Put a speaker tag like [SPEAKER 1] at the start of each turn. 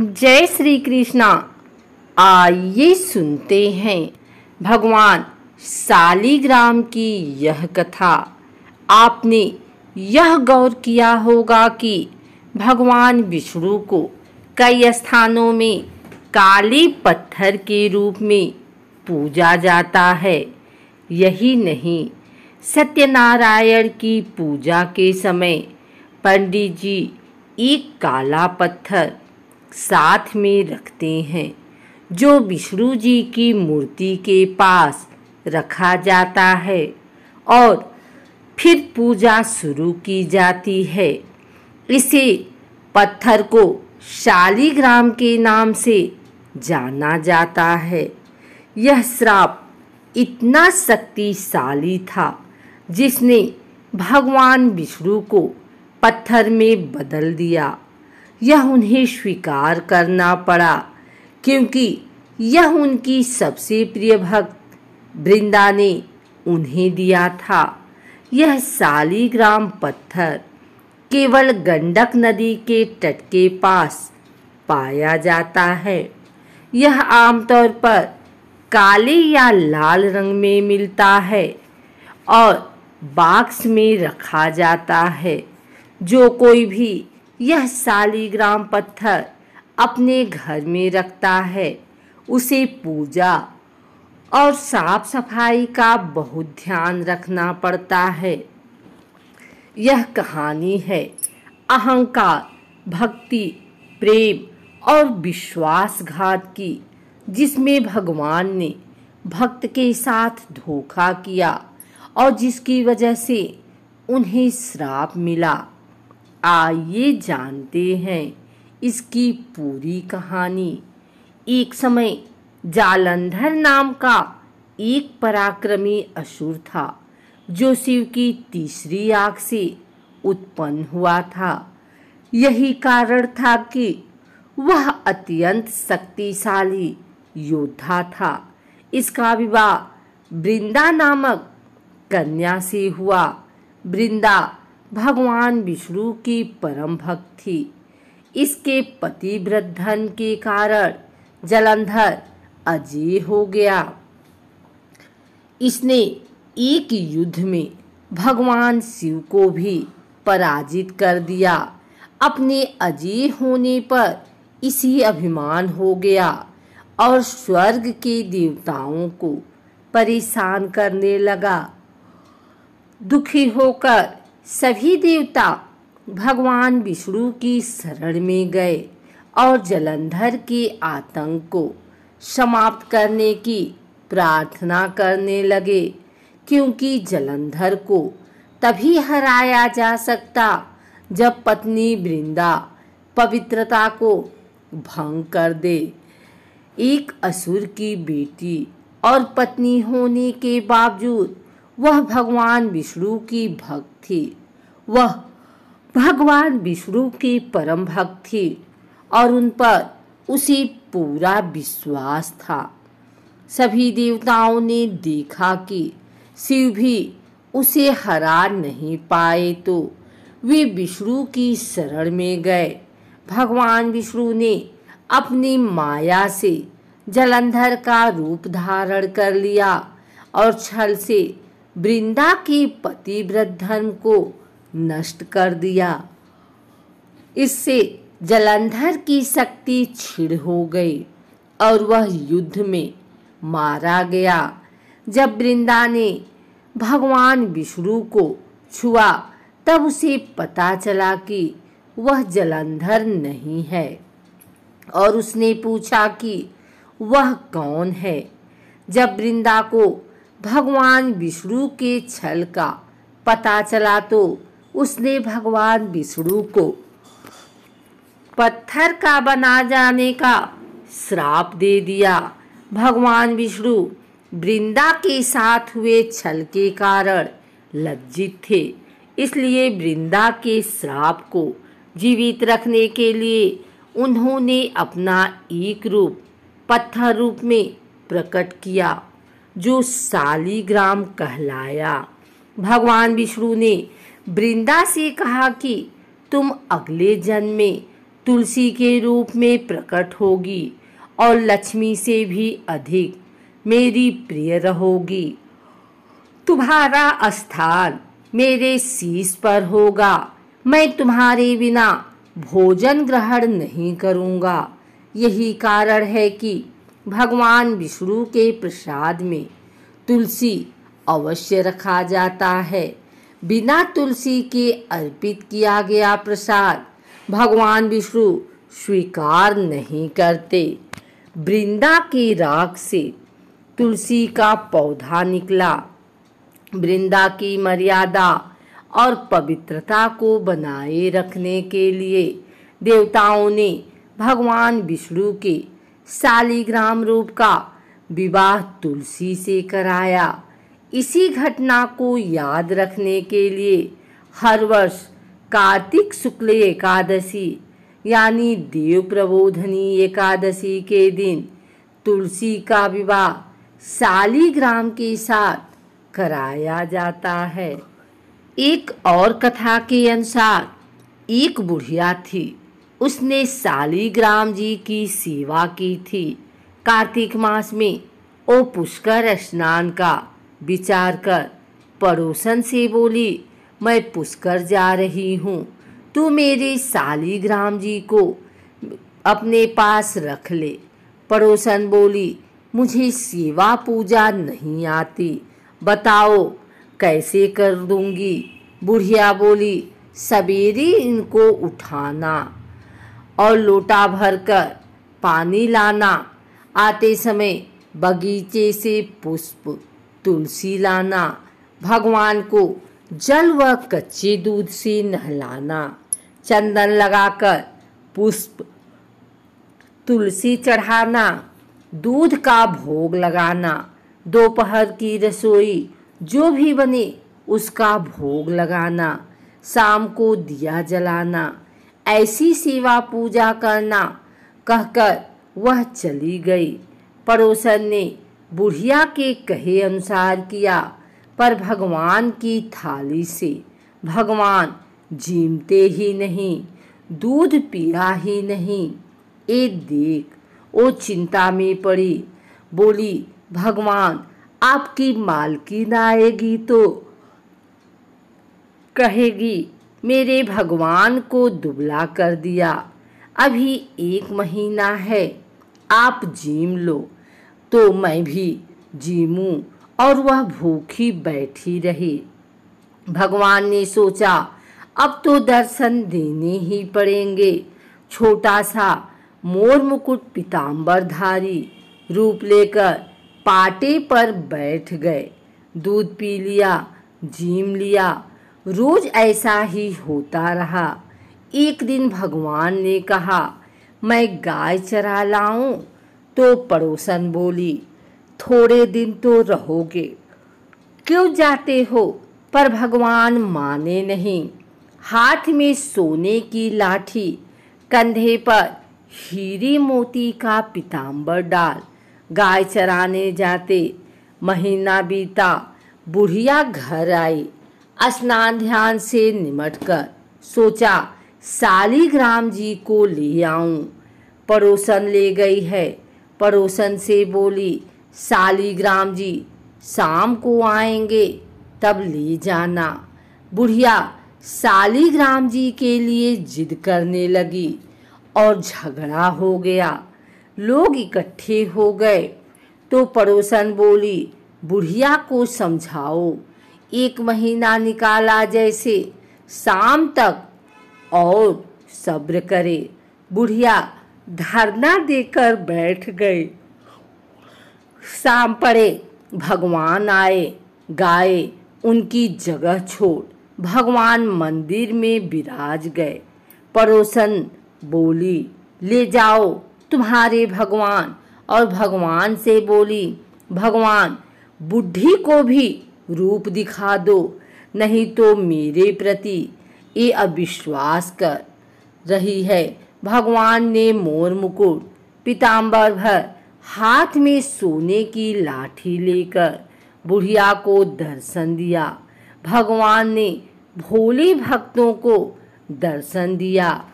[SPEAKER 1] जय श्री कृष्णा आइए सुनते हैं भगवान सालीग्राम की यह कथा आपने यह गौर किया होगा कि भगवान विष्णु को कई स्थानों में काली पत्थर के रूप में पूजा जाता है यही नहीं सत्यनारायण की पूजा के समय पंडित जी एक काला पत्थर साथ में रखते हैं जो विष्णु जी की मूर्ति के पास रखा जाता है और फिर पूजा शुरू की जाती है इसे पत्थर को शालीग्राम के नाम से जाना जाता है यह श्राप इतना शक्तिशाली था जिसने भगवान विष्णु को पत्थर में बदल दिया यह उन्हें स्वीकार करना पड़ा क्योंकि यह उनकी सबसे प्रिय भक्त वृंदा ने उन्हें दिया था यह सालीग्राम पत्थर केवल गंडक नदी के तट के पास पाया जाता है यह आमतौर पर काले या लाल रंग में मिलता है और बाक्स में रखा जाता है जो कोई भी यह सालीग्राम पत्थर अपने घर में रखता है उसे पूजा और साफ सफाई का बहुत ध्यान रखना पड़ता है यह कहानी है अहंकार भक्ति प्रेम और विश्वासघात की जिसमें भगवान ने भक्त के साथ धोखा किया और जिसकी वजह से उन्हें श्राप मिला आइए जानते हैं इसकी पूरी कहानी एक समय जालंधर नाम का एक पराक्रमी असुर था जो शिव की तीसरी आग से उत्पन्न हुआ था यही कारण था कि वह अत्यंत शक्तिशाली योद्धा था इसका विवाह वृंदा नामक कन्या से हुआ वृंदा भगवान विष्णु की परम भक्त थी इसके पतिव्रत धन के कारण जलंधर अजय हो गया इसने एक युद्ध में भगवान शिव को भी पराजित कर दिया अपने अजय होने पर इसी अभिमान हो गया और स्वर्ग के देवताओं को परेशान करने लगा दुखी होकर सभी देवता भगवान विष्णु की शरण में गए और जलंधर के आतंक को समाप्त करने की प्रार्थना करने लगे क्योंकि जलंधर को तभी हराया जा सकता जब पत्नी वृंदा पवित्रता को भंग कर दे एक असुर की बेटी और पत्नी होने के बावजूद वह भगवान विष्णु की भक्त थी वह भगवान विष्णु की परम भक्त थी और उन पर उसे पूरा विश्वास था सभी देवताओं ने देखा कि शिव भी उसे हरा नहीं पाए तो वे विष्णु की शरण में गए भगवान विष्णु ने अपनी माया से जलंधर का रूप धारण कर लिया और छल से वृंदा की पतिव्रत धर्म को नष्ट कर दिया इससे जलंधर की शक्ति छिड़ हो गई और वह युद्ध में मारा गया जब वृंदा ने भगवान विष्णु को छुआ तब उसे पता चला कि वह जलंधर नहीं है और उसने पूछा कि वह कौन है जब वृंदा को भगवान विष्णु के छल का पता चला तो उसने भगवान विष्णु को पत्थर का बना जाने का श्राप दे दिया भगवान विष्णु वृंदा के साथ हुए छल के कारण लज्जित थे इसलिए वृंदा के श्राप को जीवित रखने के लिए उन्होंने अपना एक रूप पत्थर रूप में प्रकट किया जो सालीग्राम कहलाया भगवान विष्णु ने वृंदा से कहा कि तुम अगले जन्म में तुलसी के रूप में प्रकट होगी और लक्ष्मी से भी अधिक मेरी प्रिय रहोगी तुम्हारा स्थान मेरे शीश पर होगा मैं तुम्हारे बिना भोजन ग्रहण नहीं करूँगा यही कारण है कि भगवान विष्णु के प्रसाद में तुलसी अवश्य रखा जाता है बिना तुलसी के अर्पित किया गया प्रसाद भगवान विष्णु स्वीकार नहीं करते वृंदा की राग से तुलसी का पौधा निकला वृंदा की मर्यादा और पवित्रता को बनाए रखने के लिए देवताओं ने भगवान विष्णु के सालीग्राम रूप का विवाह तुलसी से कराया इसी घटना को याद रखने के लिए हर वर्ष कार्तिक शुक्ल एकादशी यानी देव प्रबोधनी एकादशी के दिन तुलसी का विवाह सालीग्राम के साथ कराया जाता है एक और कथा के अनुसार एक बुढ़िया थी उसने सालीग्राम जी की सेवा की थी कार्तिक मास में ओ पुष्कर स्नान का विचार कर पड़ोसन से बोली मैं पुष्कर जा रही हूँ तू मेरे सालीग्राम जी को अपने पास रख ले पड़ोसन बोली मुझे सेवा पूजा नहीं आती बताओ कैसे कर दूंगी बुढ़िया बोली सवेरे इनको उठाना और लोटा भरकर पानी लाना आते समय बगीचे से पुष्प तुलसी लाना भगवान को जल व कच्चे दूध से नहलाना चंदन लगाकर पुष्प तुलसी चढ़ाना दूध का भोग लगाना दोपहर की रसोई जो भी बने उसका भोग लगाना शाम को दिया जलाना ऐसी सेवा पूजा करना कहकर वह चली गई पड़ोसन ने बुढ़िया के कहे अनुसार किया पर भगवान की थाली से भगवान जीमते ही नहीं दूध पीड़ा ही नहीं ए देख वो चिंता में पड़ी बोली भगवान आपकी मालकिन आएगी तो कहेगी मेरे भगवान को दुबला कर दिया अभी एक महीना है आप जीम लो तो मैं भी जीमूं और वह भूखी बैठी रही भगवान ने सोचा अब तो दर्शन देने ही पड़ेंगे छोटा सा मोर मुकुट पिताम्बरधारी रूप लेकर पाटे पर बैठ गए दूध पी लिया जीम लिया रोज ऐसा ही होता रहा एक दिन भगवान ने कहा मैं गाय चरा लाऊं तो पड़ोसन बोली थोड़े दिन तो रहोगे क्यों जाते हो पर भगवान माने नहीं हाथ में सोने की लाठी कंधे पर हीरे मोती का पिताम्बर डाल गाय चराने जाते महीना बीता बुढ़िया घर आई स्नान ध्यान से निमट कर सोचा सालीग्राम जी को ले आऊं पड़ोसन ले गई है पड़ोसन से बोली सालीग्राम जी शाम को आएंगे तब ले जाना बुढ़िया सालीग्राम जी के लिए जिद करने लगी और झगड़ा हो गया लोग इकट्ठे हो गए तो पड़ोसन बोली बुढ़िया को समझाओ एक महीना निकाला जैसे शाम तक और सब्र करे बुढ़िया धरना देकर बैठ गए शाम पड़े भगवान आए गाए उनकी जगह छोड़ भगवान मंदिर में विराज गए पड़ोसन बोली ले जाओ तुम्हारे भगवान और भगवान से बोली भगवान बुढ़ी को भी रूप दिखा दो नहीं तो मेरे प्रति ये अविश्वास कर रही है भगवान ने मोर मुकुट पिताम्बर भर हाथ में सोने की लाठी लेकर बुढ़िया को दर्शन दिया भगवान ने भोले भक्तों को दर्शन दिया